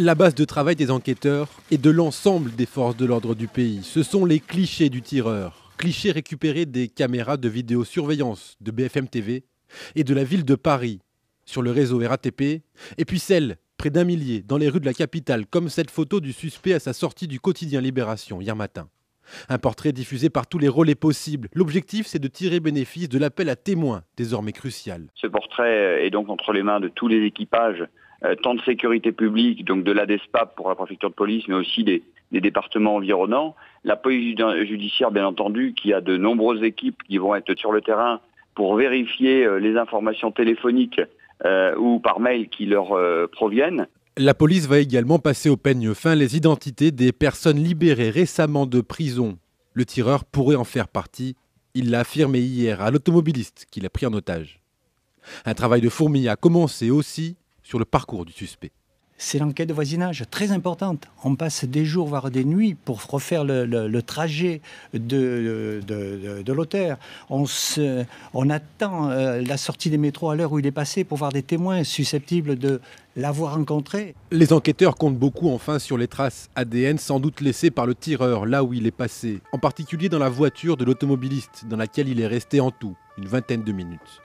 la base de travail des enquêteurs et de l'ensemble des forces de l'ordre du pays. Ce sont les clichés du tireur, clichés récupérés des caméras de vidéosurveillance de BFM TV et de la ville de Paris sur le réseau RATP, et puis celles, près d'un millier, dans les rues de la capitale, comme cette photo du suspect à sa sortie du quotidien Libération hier matin. Un portrait diffusé par tous les relais possibles. L'objectif, c'est de tirer bénéfice de l'appel à témoins, désormais crucial. Ce portrait est donc entre les mains de tous les équipages euh, tant de sécurité publique, donc de l'ADESPAP pour la préfecture de police, mais aussi des, départements environnants, la police judiciaire, bien entendu, qui a de nombreuses équipes qui vont être sur le terrain pour vérifier euh, les informations téléphoniques euh, ou par mail qui leur proviennent. La police va également passer au peigne fin les identités des personnes libérées récemment de prison. Le tireur pourrait en faire partie. Il l'a affirmé hier à l'automobiliste qu'il a pris en otage. Un travail de fourmi a commencé aussi sur le parcours du suspect c'est l'enquête de voisinage, très importante. On passe des jours, voire des nuits, pour refaire le, trajet de, l'auteur. On, attend euh, la sortie des métros à l'heure où il est passé pour voir des témoins susceptibles de l'avoir rencontré. Les enquêteurs comptent beaucoup enfin sur les traces ADN sans doute laissées par le tireur là où il est passé, en particulier dans la voiture de l'automobiliste dans laquelle il est resté en tout une vingtaine de minutes.